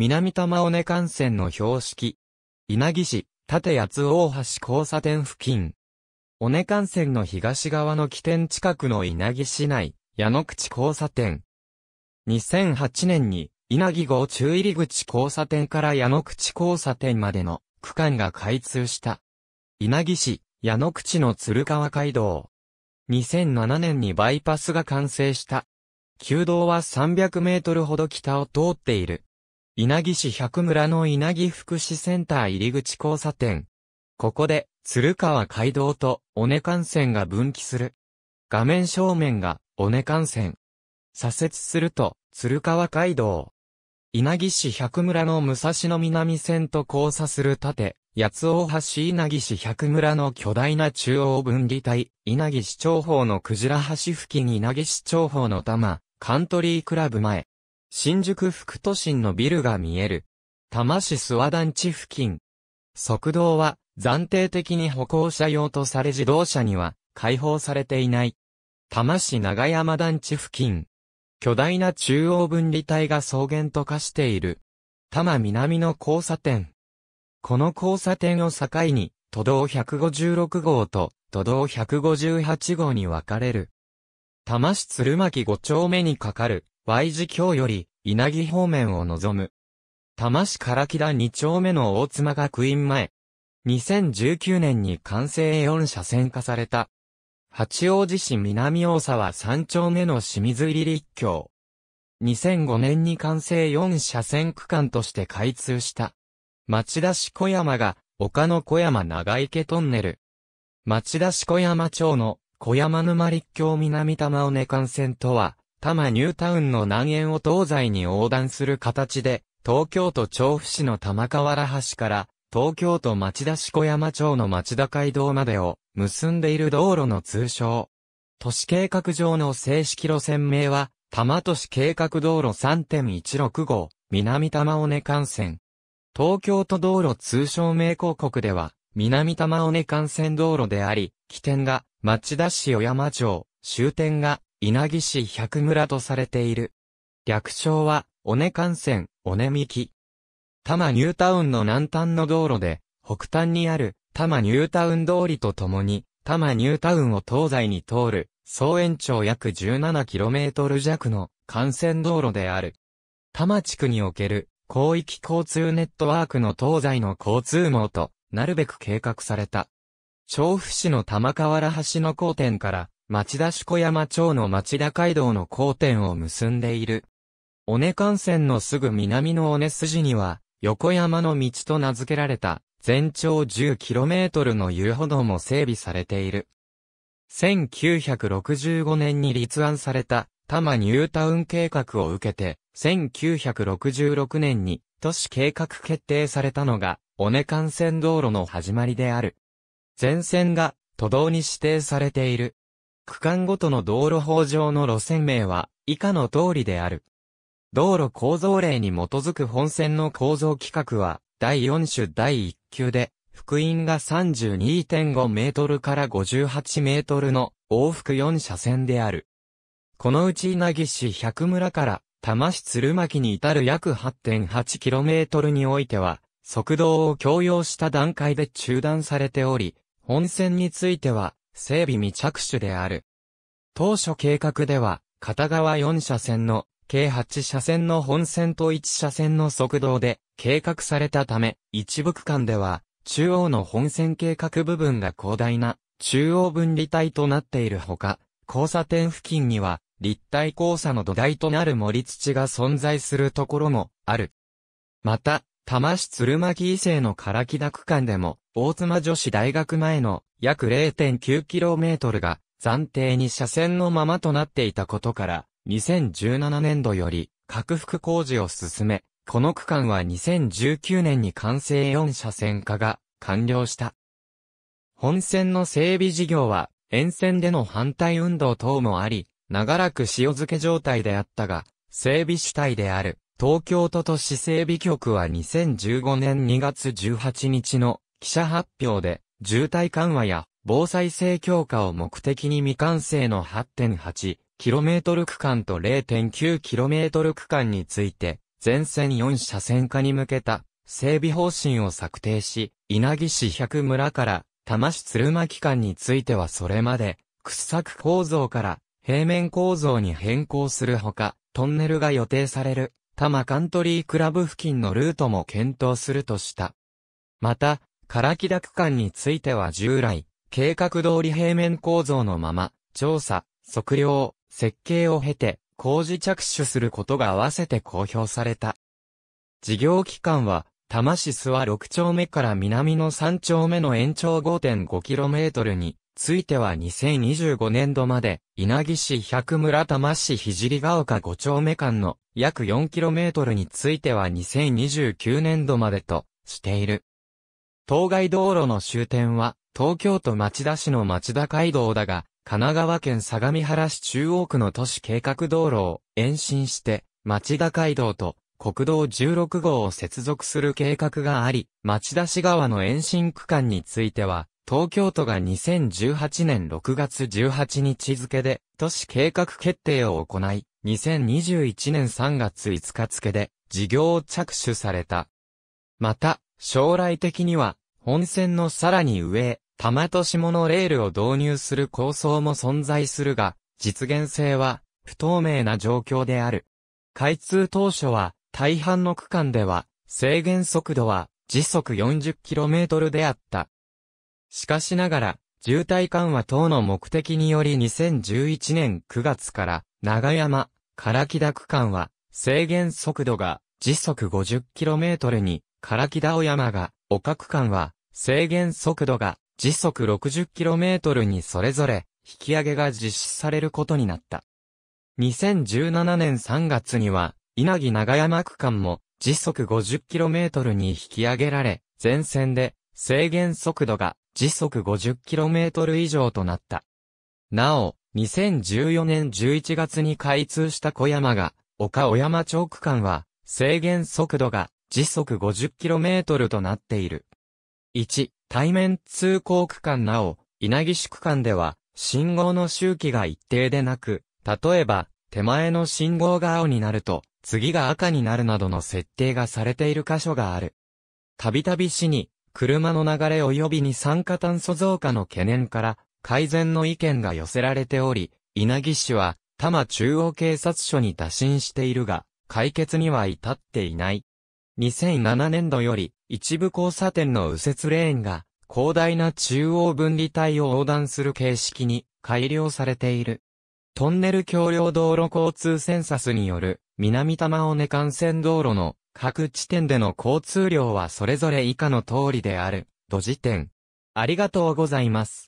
南玉尾根幹線の標識。稲城市、立八大橋交差点付近。尾根幹線の東側の起点近くの稲城市内、矢野口交差点。2008年に、稲城号中入口交差点から矢野口交差点までの区間が開通した。稲城市、矢野口の鶴川街道。2007年にバイパスが完成した。旧道は300メートルほど北を通っている。稲城市百村の稲城福祉センター入り口交差点。ここで、鶴川街道と尾根幹線が分岐する。画面正面が尾根幹線。左折すると、鶴川街道。稲城市百村の武蔵野南線と交差する盾、八尾大橋稲城市百村の巨大な中央分離帯、稲城市長方の鯨橋付近稲城市長方の玉、カントリークラブ前。新宿副都心のビルが見える。多摩市諏訪団地付近。側道は暫定的に歩行者用とされ自動車には開放されていない。多摩市長山団地付近。巨大な中央分離帯が草原と化している。多摩南の交差点。この交差点を境に、都道156号と都道158号に分かれる。多摩市鶴巻5丁目にかかる Y 字橋より、稲城方面を望む。多摩市唐木田2丁目の大妻学院前。2019年に完成4車線化された。八王子市南大沢3丁目の清水入り立橋。2005年に完成4車線区間として開通した。町田市小山が、丘の小山長池トンネル。町田市小山町の小山沼立橋南玉尾根幹線とは、多摩ニュータウンの南縁を東西に横断する形で、東京都調布市の玉川原橋から、東京都町田市小山町の町田街道までを結んでいる道路の通称。都市計画上の正式路線名は、多摩都市計画道路3.16号、南多摩尾根幹線。東京都道路通称名広告では、南多摩尾根幹線道路であり、起点が町田市小山町、終点が稲城市百村とされている。略称は、尾根幹線、尾根幹。多摩ニュータウンの南端の道路で、北端にある多摩ニュータウン通りとともに、多摩ニュータウンを東西に通る、総延長約 17km 弱の幹線道路である。多摩地区における広域交通ネットワークの東西の交通網となるべく計画された。調布市の玉川原橋の交点から町田小山町の町田街道の交点を結んでいる。尾根幹線のすぐ南の尾根筋には、横山の道と名付けられた、全長 10km の遊歩道も整備されている。1965年に立案された、多摩ニュータウン計画を受けて、1966年に都市計画決定されたのが、尾根幹線道路の始まりである。全線が都道に指定されている。区間ごとの道路法上の路線名は、以下の通りである。道路構造例に基づく本線の構造規格は、第4種第1級で、福音が32.5メートルから58メートルの往復4車線である。このうち稲城市百村から多摩市鶴巻に至る約8 8トルにおいては、速道を強要した段階で中断されており、本線については、整備未着手である。当初計画では、片側4車線の、計8車線の本線と1車線の速道で計画されたため、一部区間では、中央の本線計画部分が広大な中央分離帯となっているほか、交差点付近には立体交差の土台となる盛り土が存在するところもある。また、多摩市鶴巻伊勢の唐木田区間でも、大妻女子大学前の約 0.9km が暫定に車線のままとなっていたことから、2017年度より拡幅工事を進め、この区間は2019年に完成4車線化が完了した。本線の整備事業は、沿線での反対運動等もあり、長らく塩漬け状態であったが、整備主体である東京都都市整備局は2015年2月18日の記者発表で、渋滞緩和や防災性強化を目的に未完成の 8.8km 区間と 0.9km 区間について、全線4車線化に向けた整備方針を策定し、稲城市百村から多摩市鶴巻間についてはそれまで、掘削構造から平面構造に変更するほか、トンネルが予定される多摩カントリークラブ付近のルートも検討するとした。また、唐木田区間については従来、計画通り平面構造のまま、調査、測量、設計を経て、工事着手することが合わせて公表された。事業期間は、多摩市諏訪6丁目から南の3丁目の延長 5.5km に、ついては2025年度まで、稲城市百村玉市聖ヶ丘5丁目間の約 4km については2029年度までとしている。当該道路の終点は、東京都町田市の町田街道だが、神奈川県相模原市中央区の都市計画道路を延伸して、町田街道と国道16号を接続する計画があり、町田市側の延伸区間については、東京都が2018年6月18日付で都市計画決定を行い、2021年3月5日付で事業を着手された。また、将来的には、本線のさらに上玉多摩と下のレールを導入する構想も存在するが、実現性は不透明な状況である。開通当初は、大半の区間では、制限速度は時速 40km であった。しかしながら、渋滞緩和等の目的により2011年9月から、長山、唐木田区間は、制限速度が時速 50km に、唐木田小山が、丘区間は、制限速度が時速 60km にそれぞれ、引き上げが実施されることになった。2017年3月には、稲城長山区間も、時速 50km に引き上げられ、全線で、制限速度が時速 50km 以上となった。なお、2014年11月に開通した小山が、岡小山町区間は、制限速度が時速 50km となっている。1、対面通行区間なお、稲城市区間では、信号の周期が一定でなく、例えば、手前の信号が青になると、次が赤になるなどの設定がされている箇所がある。たびたび市に、車の流れ及びに酸化炭素増加の懸念から改善の意見が寄せられており、稲城市は多摩中央警察署に打診しているが、解決には至っていない。2007年度より一部交差点の右折レーンが広大な中央分離帯を横断する形式に改良されている。トンネル橋梁道路交通センサスによる南玉尾根幹線道路の各地点での交通量はそれぞれ以下の通りである。土地点。ありがとうございます。